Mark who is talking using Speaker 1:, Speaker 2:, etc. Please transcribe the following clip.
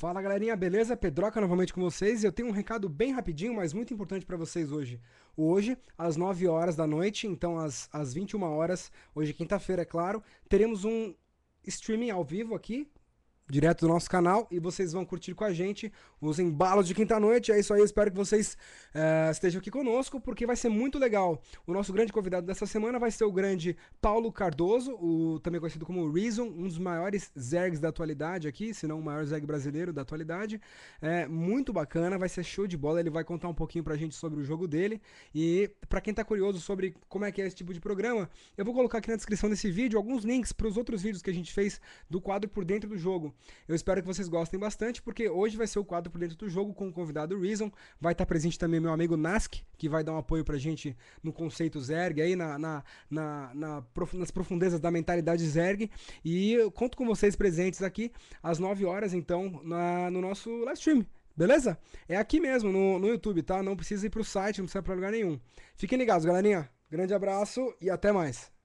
Speaker 1: Fala galerinha, beleza? Pedroca novamente com vocês e eu tenho um recado bem rapidinho, mas muito importante para vocês hoje. Hoje, às 9 horas da noite, então às, às 21 horas, hoje quinta-feira, é claro, teremos um streaming ao vivo aqui direto do nosso canal e vocês vão curtir com a gente os embalos de quinta-noite. É isso aí, espero que vocês uh, estejam aqui conosco, porque vai ser muito legal. O nosso grande convidado dessa semana vai ser o grande Paulo Cardoso, o, também conhecido como Reason, um dos maiores zergs da atualidade aqui, se não o maior zerg brasileiro da atualidade. É muito bacana, vai ser show de bola. Ele vai contar um pouquinho pra gente sobre o jogo dele. E para quem tá curioso sobre como é que é esse tipo de programa, eu vou colocar aqui na descrição desse vídeo alguns links para os outros vídeos que a gente fez do quadro por dentro do jogo. Eu espero que vocês gostem bastante, porque hoje vai ser o quadro por dentro do jogo com o convidado Reason. Vai estar presente também meu amigo Nask, que vai dar um apoio pra gente no conceito Zerg, aí na, na, na, na nas profundezas da mentalidade Zerg. E eu conto com vocês presentes aqui às 9 horas, então, na, no nosso live stream. Beleza? É aqui mesmo, no, no YouTube, tá? Não precisa ir pro site, não precisa ir pra lugar nenhum. Fiquem ligados, galerinha. Grande abraço e até mais.